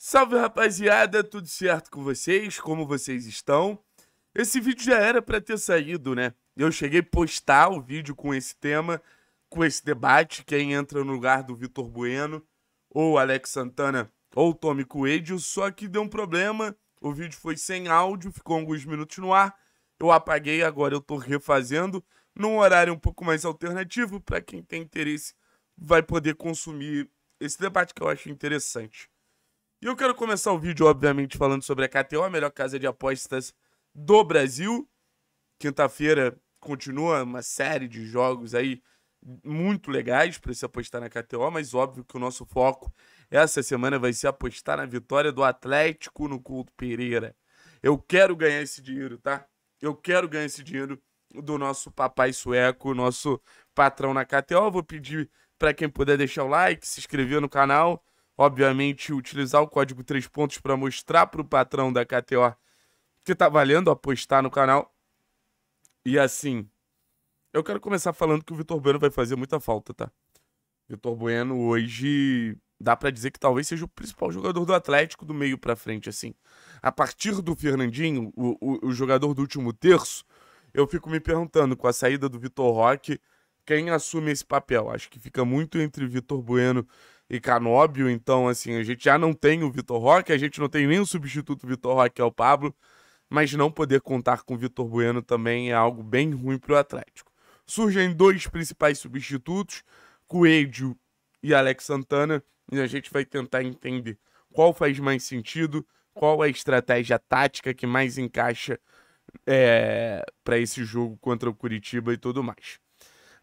Salve rapaziada, tudo certo com vocês? Como vocês estão? Esse vídeo já era para ter saído, né? Eu cheguei a postar o vídeo com esse tema, com esse debate, quem entra no lugar do Vitor Bueno, ou Alex Santana, ou Tommy Coelho, só que deu um problema, o vídeo foi sem áudio, ficou alguns minutos no ar, eu apaguei, agora eu tô refazendo, num horário um pouco mais alternativo, para quem tem interesse vai poder consumir esse debate que eu acho interessante. E eu quero começar o vídeo, obviamente, falando sobre a KTO, a melhor casa de apostas do Brasil. Quinta-feira continua uma série de jogos aí muito legais para se apostar na KTO, mas óbvio que o nosso foco essa semana vai ser apostar na vitória do Atlético no Culto Pereira. Eu quero ganhar esse dinheiro, tá? Eu quero ganhar esse dinheiro do nosso papai sueco, nosso patrão na KTO. Eu vou pedir para quem puder deixar o like, se inscrever no canal obviamente, utilizar o código 3 pontos para mostrar para o patrão da KTO que tá valendo apostar no canal. E assim, eu quero começar falando que o Vitor Bueno vai fazer muita falta, tá? Vitor Bueno hoje dá para dizer que talvez seja o principal jogador do Atlético do meio para frente, assim. A partir do Fernandinho, o, o, o, jogador do último terço, eu fico me perguntando, com a saída do Vitor Roque, quem assume esse papel? Acho que fica muito entre Vitor Bueno e Canóbio. Então, assim, a gente já não tem o Vitor Roque, a gente não tem nem o substituto Vitor Roque, ao é o Pablo. Mas não poder contar com o Vitor Bueno também é algo bem ruim para o Atlético. Surgem dois principais substitutos, Coelho e Alex Santana, e a gente vai tentar entender qual faz mais sentido, qual é a estratégia tática que mais encaixa é, para esse jogo contra o Curitiba e tudo mais.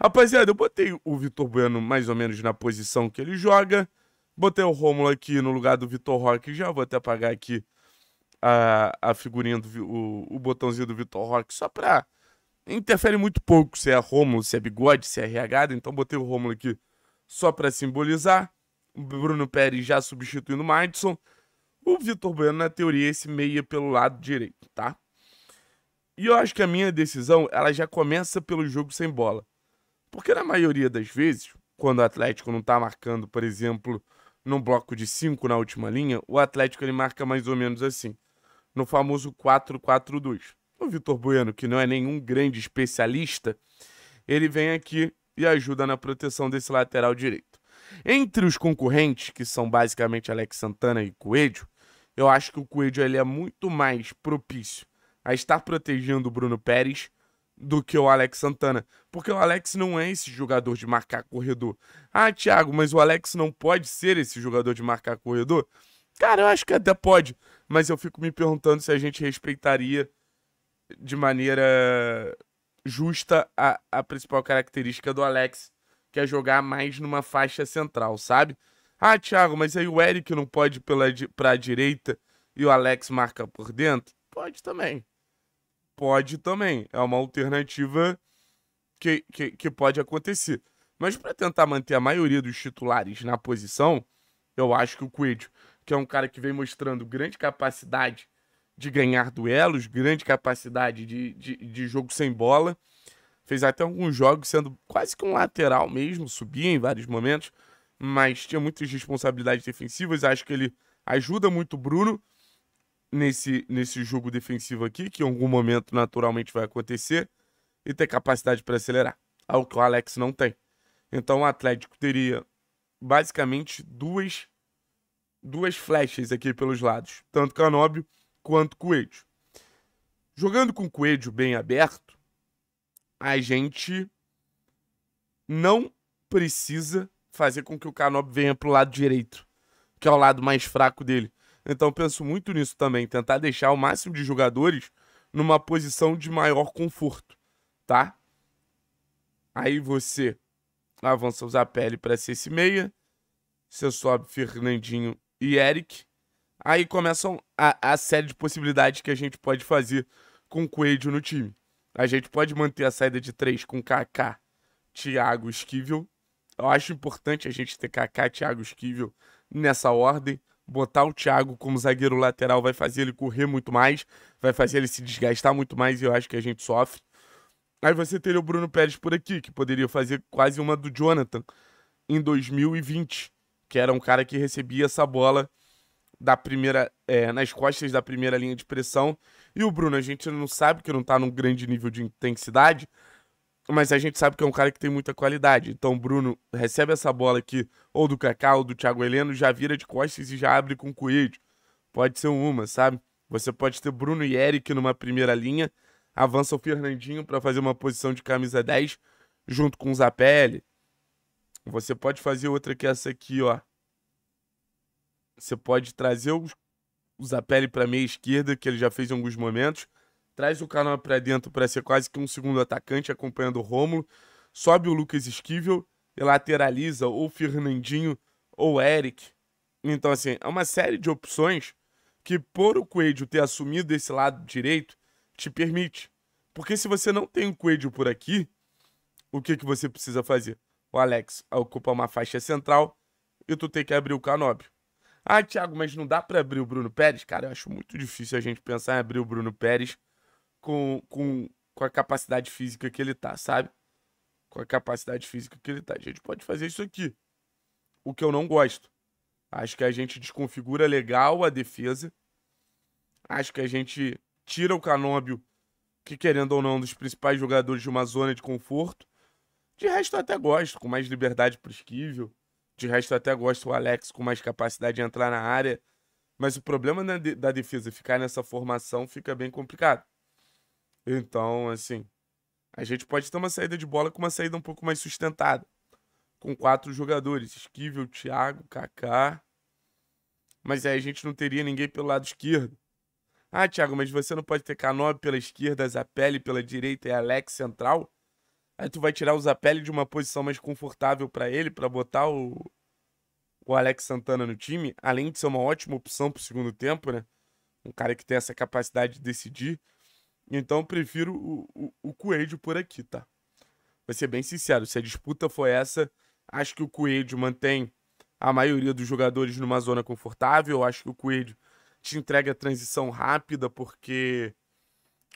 Rapaziada, eu botei o Vitor Bueno mais ou menos na posição que ele joga. Botei o Rômulo aqui no lugar do Vitor Roque. Já vou até apagar aqui a, a figurinha, do, o, o botãozinho do Vitor Roque, só pra... Interfere muito pouco se é Rômulo, se é bigode, se é RH, então botei o Rômulo aqui só pra simbolizar. O Bruno Pérez já substituindo o Madison. O Vitor Bueno, na teoria, é esse meia pelo lado direito, tá? E eu acho que a minha decisão, ela já começa pelo jogo sem bola. Porque na maioria das vezes, quando o Atlético não está marcando, por exemplo, num bloco de 5 na última linha, o Atlético ele marca mais ou menos assim, no famoso 4-4-2. O Vitor Bueno, que não é nenhum grande especialista, ele vem aqui e ajuda na proteção desse lateral direito. Entre os concorrentes, que são basicamente Alex Santana e Coelho, eu acho que o Coelho ele é muito mais propício a estar protegendo o Bruno Pérez do que o Alex Santana. Porque o Alex não é esse jogador de marcar corredor. Ah, Thiago, mas o Alex não pode ser esse jogador de marcar corredor? Cara, eu acho que até pode. Mas eu fico me perguntando se a gente respeitaria de maneira justa a, a principal característica do Alex, que é jogar mais numa faixa central, sabe? Ah, Thiago, mas aí o Eric não pode ir pela, pra direita e o Alex marca por dentro? Pode também pode também. É uma alternativa que, que, que pode acontecer. Mas para tentar manter a maioria dos titulares na posição, eu acho que o Coelho, que é um cara que vem mostrando grande capacidade de ganhar duelos, grande capacidade de, de, de jogo sem bola, fez até alguns jogos sendo quase que um lateral mesmo, subia em vários momentos, mas tinha muitas responsabilidades defensivas. Acho que ele ajuda muito o Bruno nesse, nesse jogo defensivo aqui, que em algum momento naturalmente vai acontecer, e ter capacidade para acelerar, algo que o Alex não tem. Então o Atlético teria basicamente duas, duas flechas aqui pelos lados, tanto Canóbio quanto Coelho. Jogando com o Coelho bem aberto, a gente não precisa fazer com que o Canóbio venha para o lado direito, que é o lado mais fraco dele. Então penso muito nisso também, tentar deixar o máximo de jogadores numa posição de maior conforto, tá? Aí você avança usar a pele para ser esse meia, você sobe Fernandinho e Eric. Aí começam a, a série de possibilidades que a gente pode fazer com o Coelho no time. A gente pode manter a saída de três com Kaká, Thiago Esquivel. Eu acho importante a gente ter Kaká, Thiago Esquivel nessa ordem botar o Thiago como zagueiro lateral vai fazer ele correr muito mais, vai fazer ele se desgastar muito mais e eu acho que a gente sofre. Aí você teria o Bruno Pérez por aqui, que poderia fazer quase uma do Jonathan em 2020, que era um cara que recebia essa bola da primeira é, nas costas da primeira linha de pressão. E o Bruno, a gente não sabe que não tá num grande nível de intensidade, mas a gente sabe que é um cara que tem muita qualidade. Então, Bruno recebe essa bola aqui, ou do Cacá, ou do Thiago Heleno, já vira de costas e já abre com o Coelho. Pode ser uma, sabe? Você pode ter Bruno e Eric numa primeira linha, avança o Fernandinho para fazer uma posição de camisa 10 junto com o Zapelli. Você pode fazer outra que é essa aqui, ó. Você pode trazer o Zapelli para meia esquerda, que ele já fez em alguns momentos, traz o canal para dentro para ser quase que um segundo atacante acompanhando o Rômulo, sobe o Lucas Esquivel e lateraliza ou Fernandinho ou Eric. Então, assim, é uma série de opções que, por o Coelho ter assumido esse lado direito, te permite. Porque se você não tem o Coelho por aqui, o que, que você precisa fazer? O Alex ocupa uma faixa central e tu tem que abrir o Canóbio. Ah, Thiago, mas não dá para abrir o Bruno Pérez? Cara, eu acho muito difícil a gente pensar em abrir o Bruno Pérez com, com, com a capacidade física que ele tá, sabe? Com a capacidade física que ele tá. A gente pode fazer isso aqui. O que eu não gosto. Acho que a gente desconfigura legal a defesa. Acho que a gente tira o Canóbio, que querendo ou não, é dos principais jogadores de uma zona de conforto. De resto, eu até gosto, com mais liberdade pro esquível De resto, eu até gosto o Alex com mais capacidade de entrar na área. Mas o problema né, da defesa ficar nessa formação fica bem complicado. Então, assim, a gente pode ter uma saída de bola com uma saída um pouco mais sustentada. Com quatro jogadores: Esquivel, Thiago, Kaká. Mas aí a gente não teria ninguém pelo lado esquerdo. Ah, Thiago, mas você não pode ter Canob pela esquerda, Zapelli pela direita e Alex central? Aí tu vai tirar o Zapelli de uma posição mais confortável para ele, para botar o, o Alex Santana no time, além de ser uma ótima opção pro segundo tempo, né? Um cara que tem essa capacidade de decidir. Então prefiro o, o, o Coelho por aqui, tá? Vou ser bem sincero, se a disputa foi essa, acho que o Coelho mantém a maioria dos jogadores numa zona confortável. Acho que o Coelho te entrega a transição rápida, porque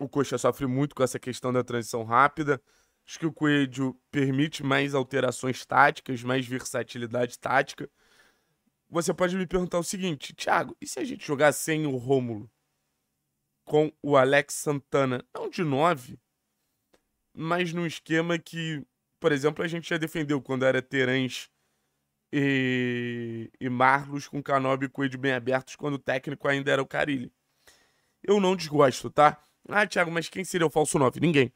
o Coxa sofre muito com essa questão da transição rápida. Acho que o Coelho permite mais alterações táticas, mais versatilidade tática. Você pode me perguntar o seguinte, Thiago, e se a gente jogar sem o Rômulo? com o Alex Santana. Não de 9, mas num esquema que, por exemplo, a gente já defendeu quando era Terãs e, e Marlos com Canobi e Coelho bem abertos, quando o técnico ainda era o Carilli. Eu não desgosto, tá? Ah, Thiago, mas quem seria o falso 9? Ninguém.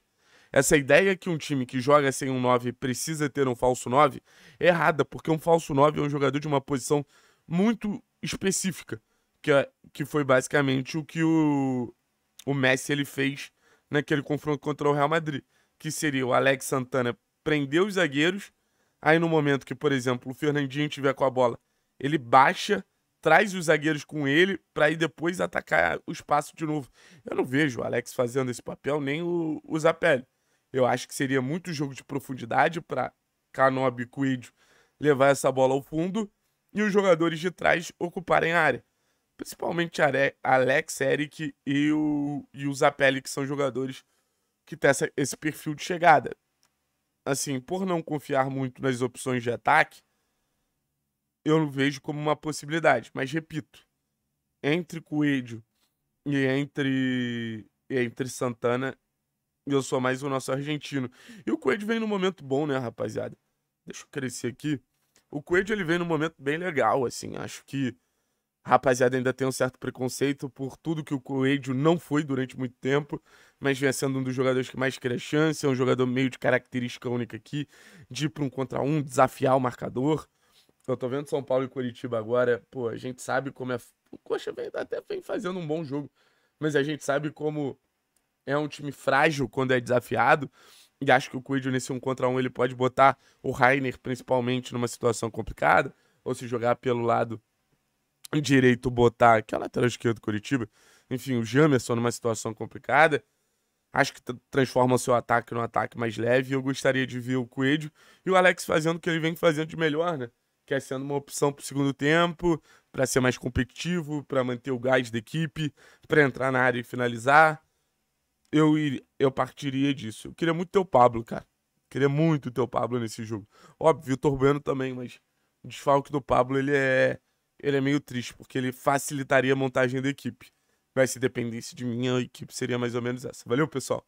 Essa ideia que um time que joga sem um 9 precisa ter um falso 9 é errada, porque um falso 9 é um jogador de uma posição muito específica, que, é, que foi basicamente o que o o Messi ele fez naquele confronto contra o Real Madrid, que seria o Alex Santana prender os zagueiros, aí no momento que, por exemplo, o Fernandinho tiver com a bola, ele baixa, traz os zagueiros com ele para ir depois atacar o espaço de novo. Eu não vejo o Alex fazendo esse papel, nem o, o Zapelli. Eu acho que seria muito jogo de profundidade para Canobi e levar essa bola ao fundo e os jogadores de trás ocuparem a área. Principalmente Alex, Eric e o, e o Zapelli, que são jogadores que têm essa, esse perfil de chegada. Assim, por não confiar muito nas opções de ataque, eu vejo como uma possibilidade. Mas repito, entre Coelho e entre, e entre Santana, eu sou mais o nosso argentino. E o Coelho vem num momento bom, né, rapaziada? Deixa eu crescer aqui. O Coelho ele vem num momento bem legal, assim. Acho que rapaziada ainda tem um certo preconceito por tudo que o Coelho não foi durante muito tempo, mas vem sendo um dos jogadores que mais cria chance, é um jogador meio de característica única aqui, de ir para um contra um, desafiar o marcador. Eu tô vendo São Paulo e Curitiba agora, pô, a gente sabe como é. O Coxa vem, até vem fazendo um bom jogo, mas a gente sabe como é um time frágil quando é desafiado. E acho que o Coelho nesse um contra um ele pode botar o Rainer principalmente numa situação complicada, ou se jogar pelo lado direito botar, que é lateral esquerda do Curitiba, enfim, o Jamerson numa situação complicada. Acho que transforma o seu ataque num ataque mais leve. Eu gostaria de ver o Coelho e o Alex fazendo o que ele vem fazendo de melhor, né? Que é sendo uma opção pro segundo tempo, para ser mais competitivo, para manter o gás da equipe, para entrar na área e finalizar. Eu, ir eu partiria disso. Eu queria muito ter o Pablo, cara. Eu queria muito ter o Pablo nesse jogo. Óbvio, o Vitor também, mas o desfalque do Pablo, ele é ele é meio triste, porque ele facilitaria a montagem da equipe. Mas se dependesse de mim, a equipe seria mais ou menos essa. Valeu, pessoal.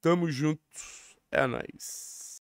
Tamo junto. É nóis.